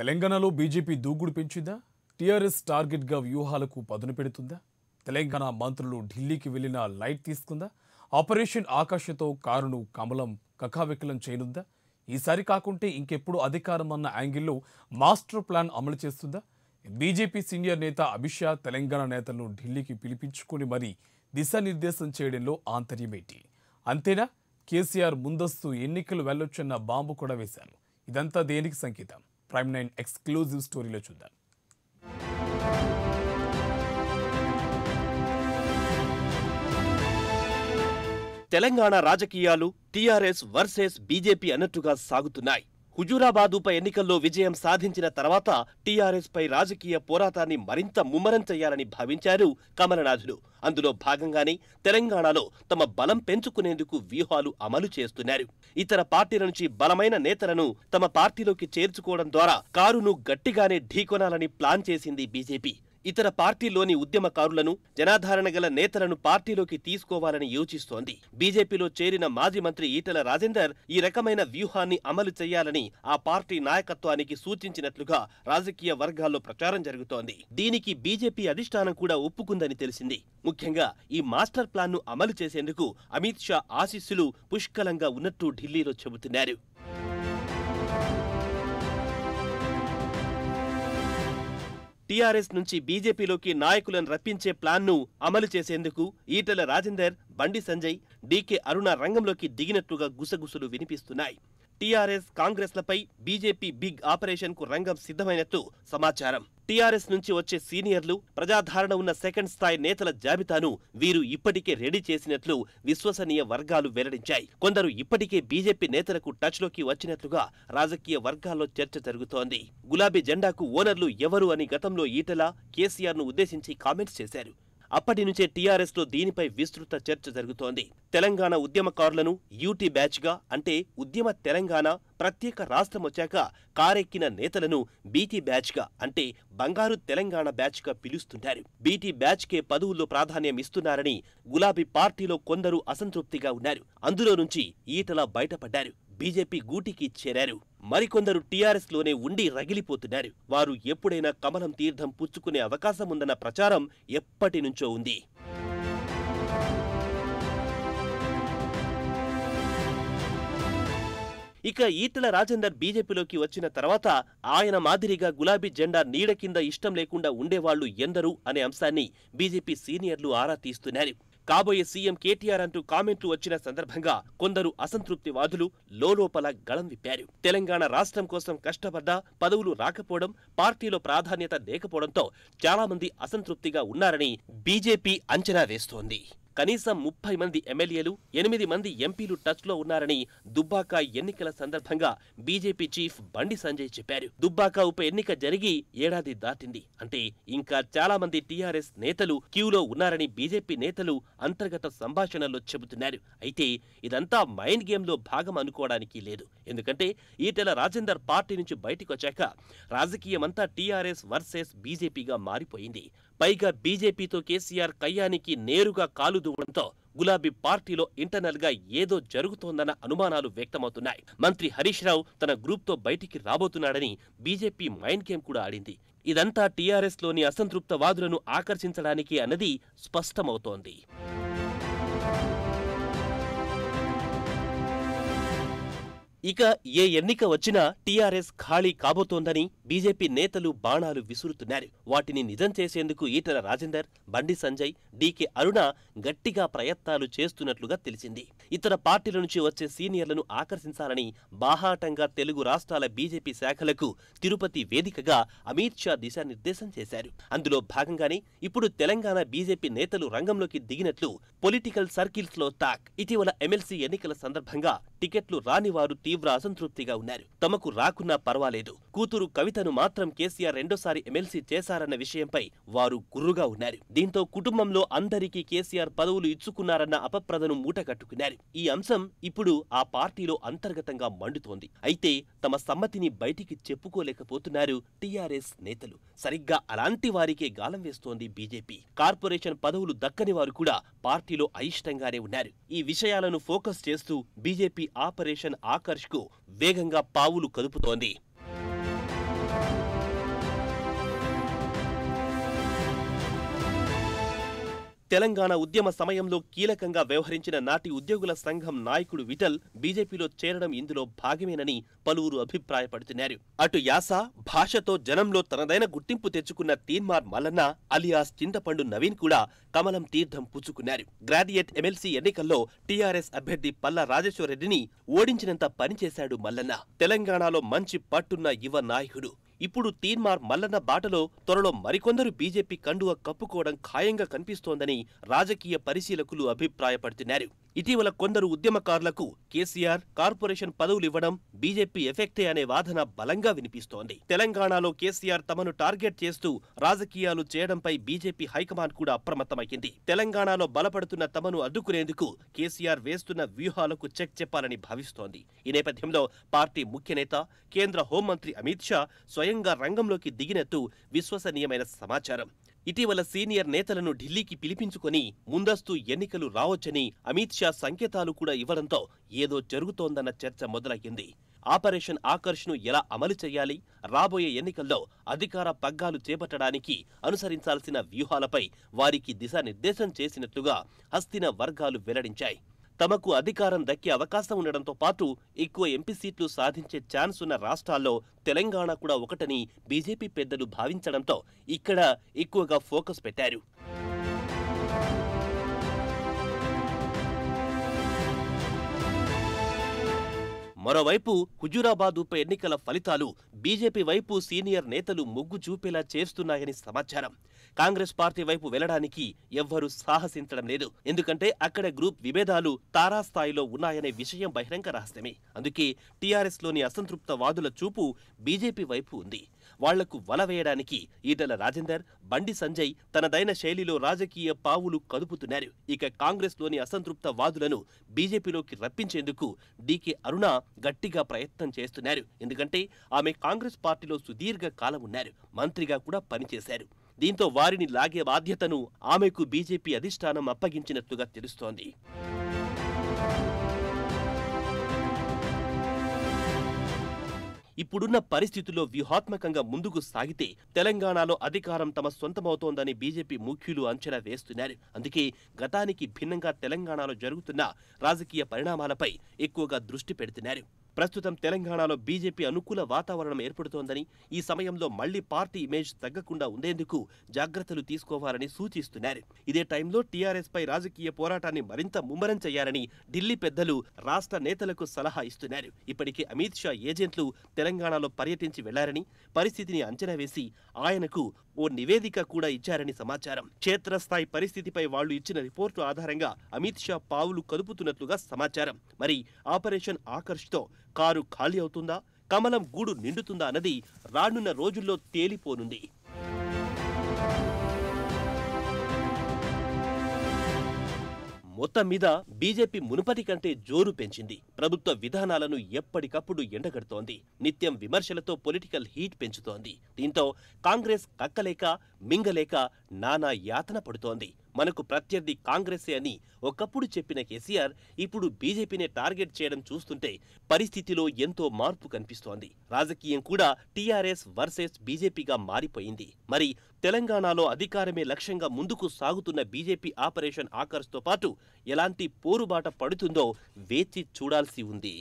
తెలంగాణలో బీజేపీ దూకుడు పెంచిందా టీఆర్ఎస్ టార్గెట్గా వ్యూహాలకు పదును పెడుతుందా తెలంగాణ మంత్రులు ఢిల్లీకి వెళ్లిన లైట్ తీసుకుందా ఆపరేషన్ ఆకాశతో కారును కమలం కకావికలం చేయనుందా ఈసారి కాకుంటే ఇంకెప్పుడు అధికారం అన్న యాంగిల్లో మాస్టర్ ప్లాన్ అమలు చేస్తుందా బీజేపీ సీనియర్ నేత అమిత్ షా తెలంగాణ నేతలను ఢిల్లీకి పిలిపించుకుని మరీ దిశానిర్దేశం చేయడంలో ఆంతర్యమేటి అంతేనా కేసీఆర్ ముందస్తు ఎన్నికలు వెళ్ళొచ్చన్న బాంబు కూడా వేశారు ఇదంతా దేనికి సంకేతం ప్రైమ్ నైన్ ఎక్స్క్లూజివ్ స్టోరీలో చూద్దాం తెలంగాణ రాజకీయాలు టీఆర్ఎస్ వర్సెస్ బీజేపీ అన్నట్టుగా సాగుతున్నాయి హుజూరాబాదుపై ఎన్నికల్లో విజయం సాధించిన తర్వాత పై రాజకీయ పోరాటాన్ని మరింత ముమ్మరం చేయాలని భావించారు కమలనాథుడు అందులో భాగంగానే తెలంగాణలో తమ బలం పెంచుకునేందుకు వ్యూహాలు అమలు చేస్తున్నారు ఇతర పార్టీల నుంచి బలమైన నేతలను తమ పార్టీలోకి చేర్చుకోవడం ద్వారా కారును గట్టిగానే ఢీకొనాలని ప్లాన్ చేసింది బీజేపీ ఇతర పార్టీలోని ఉద్యమకారులను జనాధారణ గల నేతలను పార్టీలోకి తీసుకోవాలని యోచిస్తోంది బీజేపీలో చేరిన మాజీ మంత్రి ఈటల రాజేందర్ ఈ రకమైన వ్యూహాన్ని అమలు చేయాలని ఆ పార్టీ నాయకత్వానికి సూచించినట్లుగా రాజకీయ వర్గాల్లో ప్రచారం జరుగుతోంది దీనికి బీజేపీ అధిష్టానం కూడా ఒప్పుకుందని తెలిసింది ముఖ్యంగా ఈ మాస్టర్ ప్లాన్ను అమలు చేసేందుకు అమిత్ షా ఆశీస్సులు పుష్కలంగా ఉన్నట్టు ఢిల్లీలో చెబుతున్నారు టీఆర్ఎస్ నుంచి బీజేపీలోకి నాయకులను రప్పించే ప్లాన్ను అమలు చేసేందుకు ఈటెల రాజేందర్ బండి సంజయ్ డీకే అరుణ రంగంలోకి దిగినట్లుగా గుసగుసలు వినిపిస్తున్నాయి టీఆర్ఎస్ లపై బీజేపీ బిగ్ ఆపరేషన్ కు రంగం సిద్ధమైనట్టు సమాచారం టీఆర్ఎస్ నుంచి వచ్చే సీనియర్లు ప్రజాధారణ ఉన్న సెకండ్ స్థాయి నేతల జాబితాను వీరు ఇప్పటికే రెడీ చేసినట్లు విశ్వసనీయ వర్గాలు వెల్లడించాయి కొందరు ఇప్పటికే బీజేపీ నేతలకు టచ్ లోకి వచ్చినట్లుగా రాజకీయ వర్గాల్లో చర్చ జరుగుతోంది గులాబీ జెండాకు ఓనర్లు ఎవరు అని గతంలో ఈటల ను ఉద్దేశించి కామెంట్స్ చేశారు అప్పటి నుంచే టీఆర్ఎస్లో దీనిపై విస్తృత చర్చ జరుగుతోంది తెలంగాణ ఉద్యమకారులను యూటీ బ్యాచ్గా అంటే ఉద్యమ తెలంగాణ ప్రత్యేక రాష్ట్రం వచ్చాక కారెక్కిన నేతలను బీటీ బ్యాచ్గా అంటే బంగారు తెలంగాణ బ్యాచ్గా పిలుస్తుంటారు బీటీ బ్యాచ్కే పదవుల్లో ప్రాధాన్యం ఇస్తున్నారని గులాబీ పార్టీలో కొందరు అసంతృప్తిగా ఉన్నారు అందులో నుంచి ఈటలా బయటపడ్డారు బీజేపీ గూటికి చేరారు మరికొందరు టీఆర్ఎస్లోనే ఉండి రగిలిపోతున్నారు వారు ఎప్పుడైనా కమలం తీర్థం పుచ్చుకునే అవకాశం ఉందన్న ప్రచారం ఎప్పటి నుంచో ఉంది ఇక ఈతల రాజేందర్ బీజేపీలోకి వచ్చిన తర్వాత ఆయన మాదిరిగా గులాబీ జెండా నీడ కింద ఇష్టం లేకుండా ఉండేవాళ్లు ఎందరు అనే అంశాన్ని బీజేపీ సీనియర్లు ఆరా తీస్తున్నారు కాబోయే సీఎం కేటీఆర్ అంటూ కామెంట్లు వచ్చిన సందర్భంగా కొందరు అసంతృప్తివాదులు లోలోపల గళం విప్పారు తెలంగాణ రాష్ట్రం కోసం కష్టపడ్డా పదవులు రాకపోవడం పార్టీలో ప్రాధాన్యత లేకపోవడంతో చాలామంది అసంతృప్తిగా ఉన్నారని బీజేపీ అంచనా వేస్తోంది కనీసం ముప్పై మంది ఎమ్మెల్యేలు ఎనిమిది మంది ఎంపీలు టచ్లో ఉన్నారని దుబ్బాక ఎన్నికల సందర్భంగా బీజేపీ చీఫ్ బండి సంజయ్ చెప్పారు దుబ్బాక ఉప ఎన్నిక జరిగి ఏడాది దాటింది అంటే ఇంకా చాలా మంది టీఆర్ఎస్ నేతలు క్యూలో ఉన్నారని బీజేపీ నేతలు అంతర్గత సంభాషణలో చెబుతున్నారు అయితే ఇదంతా మైండ్ గేమ్లో భాగం అనుకోవడానికి లేదు ఎందుకంటే ఈటెల రాజేందర్ పార్టీ నుంచి వచ్చాక రాజకీయమంతా టీఆర్ఎస్ వర్సెస్ బీజేపీగా మారిపోయింది పైగా బీజేపీతో కేసీఆర్ కయ్యానికి నేరుగా కాలు దూవడంతో గులాబీ పార్టీలో ఇంటర్నల్ గా ఏదో జరుగుతోందన్న అనుమానాలు వ్యక్తమవుతున్నాయి మంత్రి హరీష్ రావు తన గ్రూప్ తో బయటికి రాబోతున్నాడని బీజేపీ మైండ్ గేమ్ కూడా ఆడింది ఇదంతా టీఆర్ఎస్ లోని అసంతృప్త వాదులను ఆకర్షించడానికి అన్నది స్పష్టమవుతోంది ఇక ఏ ఎన్నిక వచ్చినా టీఆర్ఎస్ ఖాళీ కాబోతోందని బీజేపీ నేతలు బాణాలు విసురుతున్నారు వాటిని నిజం చేసేందుకు ఈటల రాజేందర్ బండి సంజయ్ డీకే అరుణ గట్టిగా ప్రయత్నాలు చేస్తున్నట్లుగా తెలిసింది ఇతర పార్టీల నుంచి వచ్చే సీనియర్లను ఆకర్షించాలని బాహాటంగా తెలుగు రాష్ట్రాల బీజేపీ శాఖలకు తిరుపతి వేదికగా అమిత్ షా దిశానిర్దేశం చేశారు అందులో భాగంగానే ఇప్పుడు తెలంగాణ బీజేపీ నేతలు రంగంలోకి దిగినట్లు పొలిటికల్ సర్కిల్స్లో టాక్ ఇటీవల ఎమ్మెల్సీ ఎన్నికల సందర్భంగా టికెట్లు రాని వారు తీవ్ర అసంతృప్తిగా ఉన్నారు తమకు రాకున్నా పర్వాలేదు కూతురు కవితను మాత్రం కేసీఆర్ రెండోసారి ఎమ్మెల్సీ చేశారన్న విషయంపై వారు గుర్రుగా ఉన్నారు దీంతో కుటుంబంలో అందరికీ కేసీఆర్ పదవులు ఇచ్చుకున్నారన్న అపప్రదను మూటగట్టుకున్నారు ఈ అంశం ఇప్పుడు ఆ పార్టీలో అంతర్గతంగా మండుతోంది అయితే తమ సమ్మతిని బయటికి చెప్పుకోలేకపోతున్నారు టీఆర్ఎస్ నేతలు సరిగ్గా అలాంటి వారికే గాలం వేస్తోంది బీజేపీ కార్పొరేషన్ పదవులు దక్కని వారు కూడా పార్టీలో అయిష్టంగానే ఉన్నారు ఈ విషయాలను ఫోకస్ చేస్తూ బీజేపీ ఆపరేషన్ ఆకర్ష్కు వేగంగా పావులు కదుపుతోంది తెలంగాణ ఉద్యమ సమయంలో కీలకంగా వ్యవహరించిన నాటి ఉద్యోగుల సంఘం నాయకుడు విఠల్ బీజేపీలో చేరడం ఇందులో భాగమేనని పలువురు అభిప్రాయపడుతున్నారు అటు యాస భాషతో జనంలో తనదైన గుర్తింపు తెచ్చుకున్న తీన్మార్ మల్లన్న అలియాస్ చింతపండు నవీన్ కూడా కమలం తీర్థం పుచ్చుకున్నారు గ్రాడ్యుయేట్ ఎమ్మెల్సీ ఎన్నికల్లో టీఆర్ఎస్ అభ్యర్థి పల్లా రెడ్డిని ఓడించినంత పనిచేశాడు మల్లన్న తెలంగాణలో మంచి పట్టున్న యువ నాయకుడు ఇప్పుడు తీన్మార్ మల్లన్న బాటలో త్వరలో మరికొందరు బీజేపీ కండువ కప్పుకోవడం ఖాయంగా కనిపిస్తోందని రాజకీయ పరిశీలకులు అభిప్రాయపడుతున్నారు ఇటీవల కొందరు ఉద్యమకారులకు కేసీఆర్ కార్పొరేషన్ పదవులు ఇవ్వడం బీజేపీ ఎఫెక్టే అనే వాదన బలంగా వినిపిస్తోంది తెలంగాణలో కేసీఆర్ తమను టార్గెట్ చేస్తూ రాజకీయాలు చేయడంపై బీజేపీ హైకమాండ్ కూడా అప్రమత్తమైంది తెలంగాణలో బలపడుతున్న తమను అడ్డుకునేందుకు కేసీఆర్ వేస్తున్న వ్యూహాలకు చెక్ చెప్పాలని భావిస్తోంది ఈ నేపథ్యంలో పార్టీ ముఖ్యనేత కేంద్ర హోంమంత్రి అమిత్ షా స్వయంగా రంగంలోకి దిగినట్టు విశ్వసనీయమైన సమాచారం ఇటీవల సీనియర్ నేతలను ఢిల్లీకి పిలిపించుకొని ముందస్తు ఎన్నికలు రావచ్చని అమిత్ షా సంకేతాలు కూడా ఇవ్వడంతో ఏదో జరుగుతోందన్న చర్చ మొదలయ్యింది ఆపరేషన్ ఆకర్ష్ను ఎలా అమలు చేయాలి రాబోయే ఎన్నికల్లో అధికార పగ్గాలు చేపట్టడానికి అనుసరించాల్సిన వ్యూహాలపై వారికి దిశానిర్దేశం చేసినట్లుగా హస్తిన వర్గాలు వెల్లడించాయి తమకు అధికారం దక్కే అవకాశం ఉండడంతో పాటు ఎక్కువ ఎంపీ సీట్లు సాధించే ఛాన్స్ ఉన్న రాష్ట్రాల్లో తెలంగాణ కూడా ఒకటని బీజేపీ పెద్దలు భావించడంతో ఇక్కడ ఎక్కువగా ఫోకస్ పెట్టారు మరోవైపు హుజూరాబాద్ ఉప ఎన్నికల ఫలితాలు బీజేపీ వైపు సీనియర్ నేతలు మొగ్గు చూపేలా చేస్తున్నాయని సమాచారం కాంగ్రెస్ పార్టీ వైపు వెళ్లడానికి ఎవ్వరూ సాహసించడం లేదు ఎందుకంటే అక్కడ గ్రూప్ విభేదాలు తారాస్థాయిలో ఉన్నాయనే విషయం బహిరంగ రహస్యమే అందుకే టీఆర్ఎస్లోని అసంతృప్త వాదుల చూపు బీజేపీ వైపు ఉంది వాళ్లకు వల వేయడానికి ఈటల రాజేందర్ బండి సంజయ్ తనదైన శైలిలో రాజకీయ పావులు కదుపుతున్నారు ఇక కాంగ్రెస్లోని అసంతృప్త వాదులను బీజేపీలోకి రప్పించేందుకు డీకే అరుణ గట్టిగా ప్రయత్నం చేస్తున్నారు ఎందుకంటే ఆమె కాంగ్రెస్ పార్టీలో సుదీర్ఘ కాలం ఉన్నారు మంత్రిగా కూడా పనిచేశారు దీంతో వారిని లాగే బాధ్యతను ఆమెకు బీజేపీ అధిష్టానం అప్పగించినట్లుగా తెలుస్తోంది ఇప్పుడున్న పరిస్థితుల్లో వ్యూహాత్మకంగా ముందుకు సాగితే తెలంగాణలో అధికారం తమ సొంతమవుతోందని బీజేపీ ముఖ్యులు అంచనా వేస్తున్నారు అందుకే గతానికి భిన్నంగా తెలంగాణలో జరుగుతున్న రాజకీయ పరిణామాలపై ఎక్కువగా దృష్టి పెడుతున్నారు ప్రస్తుతం తెలంగాణలో బీజేపీ అనుకూల వాతావరణం ఏర్పడుతోందని ఈ సమయంలో మళ్లీ పార్టీ ఇమేజ్ తగ్గకుండా ఉండేందుకు జాగ్రత్తలు తీసుకోవాలని సూచిస్తున్నారు ఇదే టైంలో టీఆర్ఎస్ పై రాజకీయ పోరాటాన్ని మరింత ముమ్మరం చేయాలని ఢిల్లీ పెద్దలు రాష్ట్ర నేతలకు సలహా ఇస్తున్నారు ఇప్పటికే అమిత్ షా ఏజెంట్లు తెలంగాణలో పర్యటించి వెళ్లారని పరిస్థితిని అంచనా వేసి ఆయనకు ఓ నివేదిక కూడా ఇచ్చారని సమాచారం క్షేత్రస్థాయి పరిస్థితిపై వాళ్లు ఇచ్చిన రిపోర్టు ఆధారంగా అమిత్ షా పావులు కలుపుతున్నట్లుగా సమాచారం మరి ఆపరేషన్ ఆకర్ష్తో కారు ఖాళీ అవుతుందా కమలం గూడు నిండుతుందా అన్నది రానున్న రోజుల్లో తేలిపోనుంది మొత్తం మీద బీజేపీ మునుపటి కంటే జోరు పెంచింది ప్రభుత్వ విధానాలను ఎప్పటికప్పుడు ఎండగడుతోంది నిత్యం విమర్శలతో పొలిటికల్ హీట్ పెంచుతోంది దీంతో కాంగ్రెస్ కక్కలేక మింగలేక నానా యాతన పడుతోంది మనకు ప్రత్యర్థి కాంగ్రెసే అని ఒకప్పుడు చెప్పిన కేసీఆర్ ఇప్పుడు బీజేపీనే టార్గెట్ చేయడం చూస్తుంటే పరిస్థితిలో ఎంతో మార్పు కనిపిస్తోంది రాజకీయం కూడా టీఆర్ఎస్ వర్సెస్ బీజేపీగా మారిపోయింది మరి తెలంగాణలో అధికారమే లక్ష్యంగా ముందుకు సాగుతున్న బీజేపీ ఆపరేషన్ ఆకర్స్తో పాటు ఎలాంటి పోరుబాట పడుతుందో వేచి చూడాల్సి ఉంది